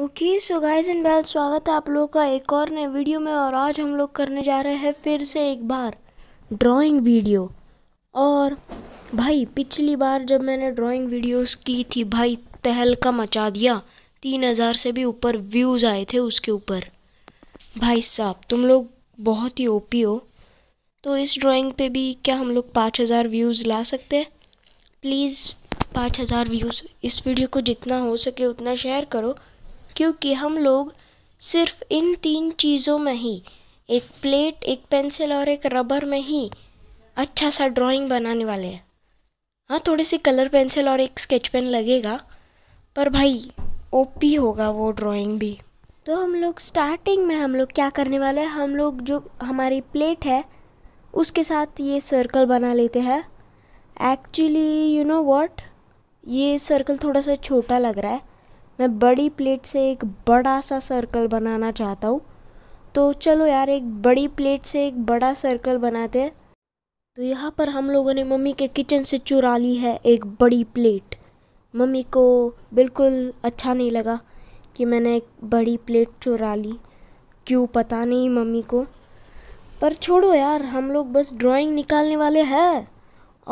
okay so guys and well स्वागत है आप लोगों का एक और नए वीडियो में और आज हम लोग करने जा रहे हैं फिर से एक बार ड्राइंग वीडियो और भाई पिछली बार जब मैंने ड्राइंग वीडियोस की थी भाई तहलका मचा दिया तीन हज़ार से भी ऊपर व्यूज़ आए थे उसके ऊपर भाई साहब तुम लोग बहुत ही ओपी हो तो इस ड्राइंग पे भी क्या हम लोग पाँच हज़ार व्यूज़ ला सकते हैं प्लीज़ पाँच हज़ार व्यूज़ इस वीडियो को जितना हो सके उतना शेयर करो क्योंकि हम लोग सिर्फ इन तीन चीज़ों में ही एक प्लेट एक पेंसिल और एक रबर में ही अच्छा सा ड्राइंग बनाने वाले हैं हाँ थोड़े से कलर पेंसिल और एक स्केच पेन लगेगा पर भाई ओपी होगा वो ड्राइंग भी तो हम लोग स्टार्टिंग में हम लोग क्या करने वाले हैं हम लोग जो हमारी प्लेट है उसके साथ ये सर्कल बना लेते हैं एक्चुअली यू नो वॉट ये सर्कल थोड़ा सा छोटा लग रहा है मैं बड़ी प्लेट से एक बड़ा सा सर्कल बनाना चाहता हूँ तो चलो यार एक बड़ी प्लेट से एक बड़ा सर्कल बनाते हैं तो यहाँ पर हम लोगों ने मम्मी के किचन से चुरा ली है एक बड़ी प्लेट मम्मी को बिल्कुल अच्छा नहीं लगा कि मैंने एक बड़ी प्लेट चुरा ली क्यों पता नहीं मम्मी को पर छोड़ो यार हम लोग बस ड्राइंग निकालने वाले हैं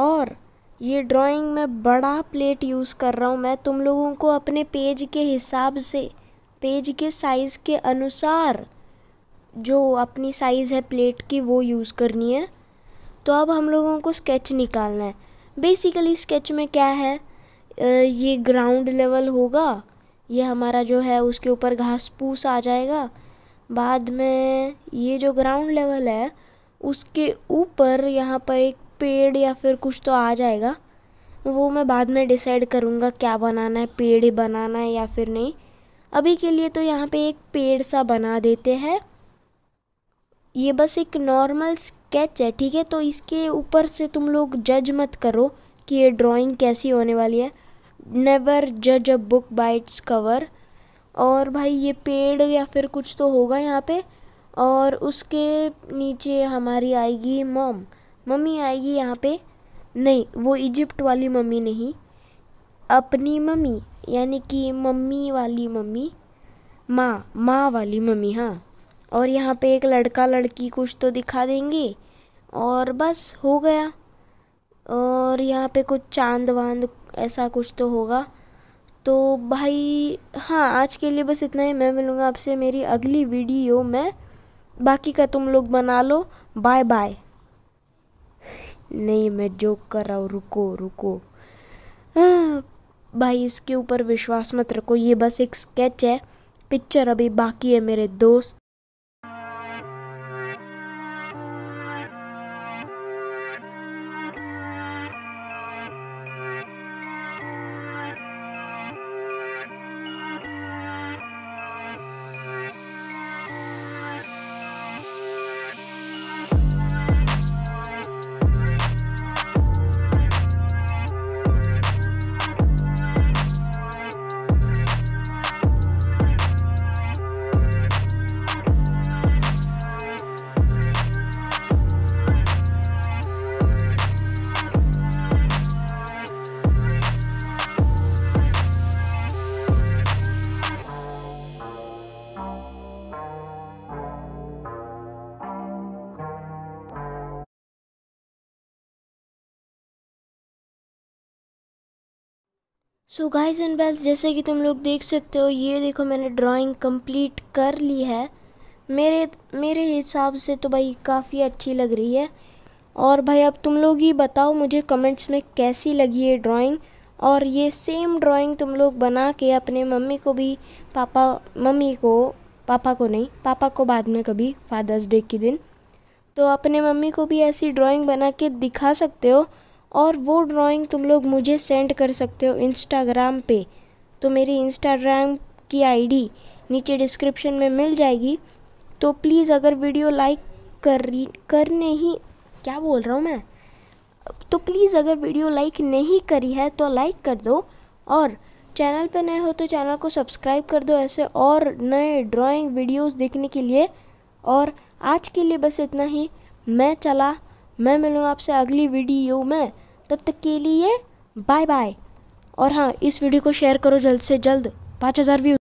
और ये ड्राइंग में बड़ा प्लेट यूज़ कर रहा हूँ मैं तुम लोगों को अपने पेज के हिसाब से पेज के साइज़ के अनुसार जो अपनी साइज़ है प्लेट की वो यूज़ करनी है तो अब हम लोगों को स्केच निकालना है बेसिकली स्केच में क्या है ये ग्राउंड लेवल होगा ये हमारा जो है उसके ऊपर घास फूस आ जाएगा बाद में ये जो ग्राउंड लेवल है उसके ऊपर यहाँ पर एक पेड़ या फिर कुछ तो आ जाएगा वो मैं बाद में डिसाइड करूँगा क्या बनाना है पेड़ बनाना है या फिर नहीं अभी के लिए तो यहाँ पे एक पेड़ सा बना देते हैं ये बस एक नॉर्मल स्केच है ठीक है तो इसके ऊपर से तुम लोग जज मत करो कि ये ड्राइंग कैसी होने वाली है नेवर जज a book by its cover और भाई ये पेड़ या फिर कुछ तो होगा यहाँ पे और उसके नीचे हमारी आएगी मॉम मम्मी आएगी यहाँ पे नहीं वो इजिप्ट वाली मम्मी नहीं अपनी मम्मी यानी कि मम्मी वाली मम्मी माँ माँ वाली मम्मी हाँ और यहाँ पे एक लड़का लड़की कुछ तो दिखा देंगे और बस हो गया और यहाँ पे कुछ चांद वांद ऐसा कुछ तो होगा तो भाई हाँ आज के लिए बस इतना ही मैं मिलूँगा आपसे मेरी अगली वीडियो में बाकी का तुम लोग बना लो बाय बाय नहीं मैं जोक कर रहा हूँ रुको रुको आ, भाई इसके ऊपर विश्वास मत रखो ये बस एक स्केच है पिक्चर अभी बाकी है मेरे दोस्त सो गाइस एंड बेल्स जैसे कि तुम लोग देख सकते हो ये देखो मैंने ड्राइंग कंप्लीट कर ली है मेरे मेरे हिसाब से तो भाई काफ़ी अच्छी लग रही है और भाई अब तुम लोग ही बताओ मुझे कमेंट्स में कैसी लगी ये ड्राइंग और ये सेम ड्राइंग तुम लोग बना के अपने मम्मी को भी पापा मम्मी को पापा को नहीं पापा को बाद में कभी फादर्स डे के दिन तो अपने मम्मी को भी ऐसी ड्राइंग बना के दिखा सकते हो और वो ड्राइंग तुम लोग मुझे सेंड कर सकते हो इंस्टाग्राम पे तो मेरी इंस्टाग्राम की आईडी नीचे डिस्क्रिप्शन में मिल जाएगी तो प्लीज़ अगर वीडियो लाइक कर करने ही क्या बोल रहा हूँ मैं तो प्लीज़ अगर वीडियो लाइक नहीं करी है तो लाइक कर दो और चैनल पर नए हो तो चैनल को सब्सक्राइब कर दो ऐसे और नए ड्राइंग वीडियोस देखने के लिए और आज के लिए बस इतना ही मैं चला मैं मिलूँगा आपसे अगली वीडियो में तब तक के लिए बाय बाय और हाँ इस वीडियो को शेयर करो जल्द से जल्द पाँच हज़ार व्यू